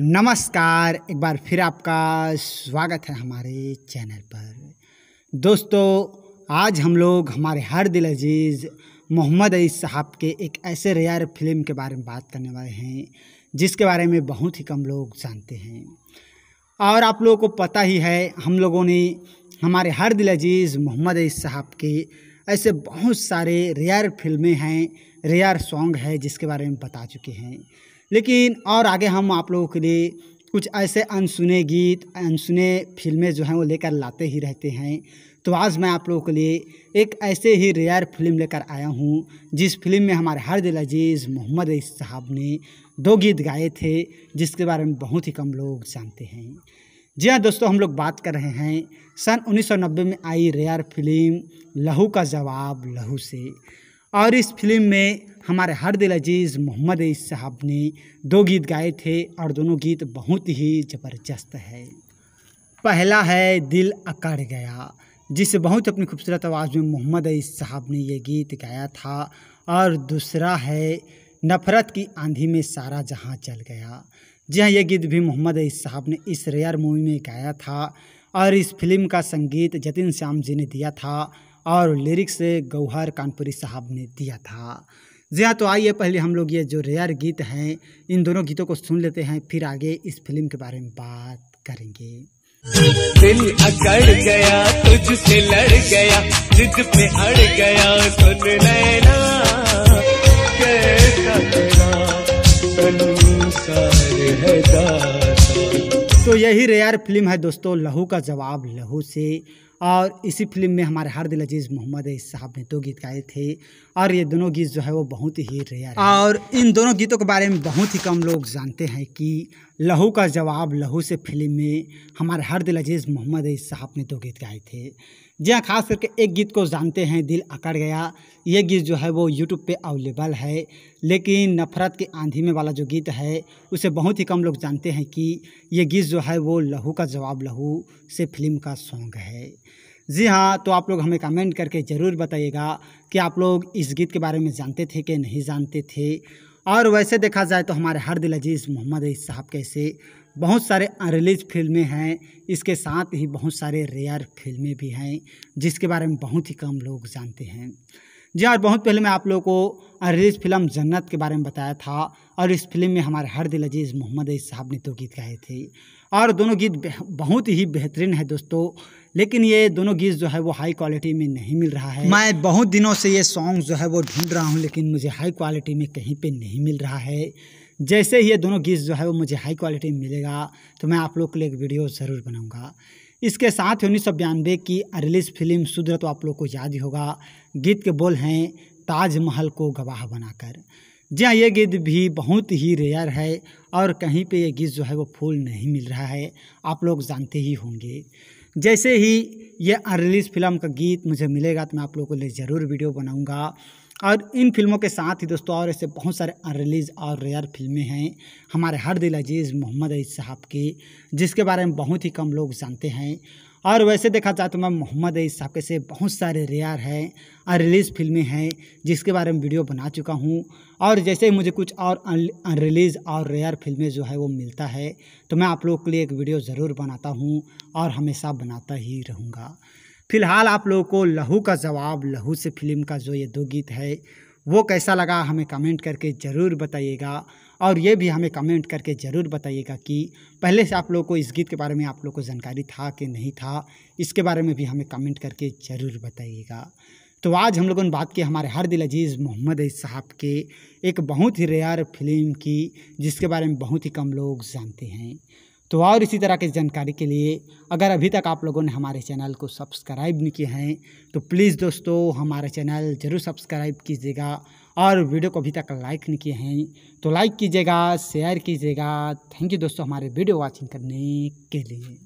नमस्कार एक बार फिर आपका स्वागत है हमारे चैनल पर दोस्तों आज हम लोग हमारे हर दिल अजीज़ मोहम्मद अजीज़ साहब के एक ऐसे रेयर फिल्म के बारे में बात करने वाले हैं जिसके बारे में बहुत ही कम लोग जानते हैं और आप लोगों को पता ही है हम लोगों ने हमारे हर दिल अजीज़ मोहम्मद अजीज़ साहब के ऐसे बहुत सारे रेयर फिल्में हैं रेयर सॉन्ग है जिसके बारे में बता चुके हैं लेकिन और आगे हम आप लोगों के लिए कुछ ऐसे अनसुने गीत अनसुने फिल्में जो हैं वो लेकर लाते ही रहते हैं तो आज मैं आप लोगों के लिए एक ऐसे ही रेयर फिल्म लेकर आया हूँ जिस फिल्म में हमारे हर दिल अजीज़ मोहम्मद रईस साहब ने दो गीत गाए थे जिसके बारे में बहुत ही कम लोग जानते हैं जी हाँ दोस्तों हम लोग बात कर रहे हैं सन 1990 में आई रेयर फिल्म लहू का जवाब लहू से और इस फिल्म में हमारे हर दिल अजीज़ मोहम्मद साहब ने दो गीत गाए थे और दोनों गीत बहुत ही ज़बरदस्त है पहला है दिल अकड़ गया जिसे बहुत अपनी खूबसूरत आवाज़ में मोहम्मद साहब ने यह गीत गाया था और दूसरा है नफ़रत की आंधी में सारा जहां चल गया जी हाँ यह गीत भी मोहम्मद साहब ने इस रेयर मूवी में गाया था और इस फिल्म का संगीत जतिन श्याम जी ने दिया था और लिरिक्स गौहर कानपुरी साहब ने दिया था जी हाँ तो आइए पहले हम लोग ये जो रेयर गीत हैं इन दोनों गीतों को सुन लेते हैं फिर आगे इस फिल्म के बारे में बात करेंगे दिल अकड़ गया तुझसे लड़ गया जिद पे अड़ गया सुन लेना तो यही रेयर फिल्म है दोस्तों लहू का जवाब लहू से और इसी फिल्म में हमारे दिल अजीज़ मोहम्मद साहब ने दो गीत गाए थे और ये दोनों गीत जो है वो बहुत ही रेयर और इन दोनों गीतों के बारे में बहुत ही कम लोग जानते हैं कि लहू का जवाब लहू से फिल्म में हमारे हर दिल अजीज़ मोहम्मद अजीज साहब ने दो गीत गाए थे जी हाँ खास करके एक गीत को जानते हैं दिल अकड़ गया ये गीत जो है वो यूट्यूब पे अवेलेबल है लेकिन नफ़रत के आंधी में वाला जो गीत है उसे बहुत ही कम लोग जानते हैं कि ये गीत जो है वो लहू का जवाब लहू से फिल्म का सॉन्ग है जी हाँ तो आप लोग हमें कमेंट करके ज़रूर बताइएगा कि आप लोग इस गीत के बारे में जानते थे कि नहीं जानते थे और वैसे देखा जाए तो हमारे हर दिल अजीज़ मोहम्मद अजीज साहब कैसे बहुत सारे अनरिलीज फिल्में हैं इसके साथ ही बहुत सारे रेयर फिल्में भी हैं जिसके बारे में बहुत ही कम लोग जानते हैं जी और बहुत पहले मैं आप लोगों को अनरिलीज फिल्म जन्नत के बारे में बताया था और इस फिल्म में हमारे हर दिल अजीज़ मोहम्मद अजीज साहब ने तो गीत गाए थे और दोनों गीत बहुत ही बेहतरीन है दोस्तों लेकिन ये दोनों गीत जो है वो हाई क्वालिटी में नहीं मिल रहा है मैं बहुत दिनों से ये सॉन्ग जो है वो ढूंढ रहा हूँ लेकिन मुझे हाई क्वालिटी में कहीं पे नहीं मिल रहा है जैसे ही ये दोनों गीत जो है वो मुझे हाई क्वालिटी में मिलेगा तो मैं आप लोग के लिए एक वीडियो ज़रूर बनाऊँगा इसके साथ ही उन्नीस की रिलीज फिल्म सुदरत तो आप लोग को याद ही होगा गीत के बोल हैं ताजमहल को गवाह बनाकर जी हाँ ये गीत भी बहुत ही रेयर है और कहीं पे ये गीत जो है वो फूल नहीं मिल रहा है आप लोग जानते ही होंगे जैसे ही ये अनरिलीज फिल्म का गीत मुझे मिलेगा तो मैं आप लोगों के लिए ज़रूर वीडियो बनाऊँगा और इन फिल्मों के साथ ही दोस्तों और ऐसे बहुत सारे अनरिलीज और रेयर फिल्में हैं हमारे हर दिल अजीज़ मोहम्मद अजीज साहब की जिसके बारे में बहुत ही कम लोग जानते हैं और वैसे देखा जाए तो मैं मोहम्मद अईस साहब से बहुत सारे रेयर हैं और रिलीज़ फिल्में हैं जिसके बारे में वीडियो बना चुका हूँ और जैसे ही मुझे कुछ और अनरिलीज़ और रेयर फिल्में जो है वो मिलता है तो मैं आप लोगों के लिए एक वीडियो ज़रूर बनाता हूँ और हमेशा बनाता ही रहूँगा फिलहाल आप लोगों को लहू का जवाब लहू से फिल्म का जो ये दो गीत है वो कैसा लगा हमें कमेंट करके ज़रूर बताइएगा और ये भी हमें कमेंट करके ज़रूर बताइएगा कि पहले से आप लोगों को इस गीत के बारे में आप लोगों को जानकारी था कि नहीं था इसके बारे में भी हमें कमेंट करके ज़रूर बताइएगा तो आज हम लोगों ने बात की हमारे हर दिल अजीज़ मोहम्मद अज साहब के एक बहुत ही रेयर फिल्म की जिसके बारे में बहुत ही कम लोग जानते हैं तो और इसी तरह की जानकारी के लिए अगर अभी तक आप लोगों ने हमारे चैनल को सब्सक्राइब नहीं किए हैं तो प्लीज़ दोस्तों हमारा चैनल ज़रूर सब्सक्राइब कीजिएगा और वीडियो को अभी तक लाइक नहीं किए हैं तो लाइक कीजिएगा शेयर कीजिएगा थैंक यू दोस्तों हमारे वीडियो वॉचिंग करने के लिए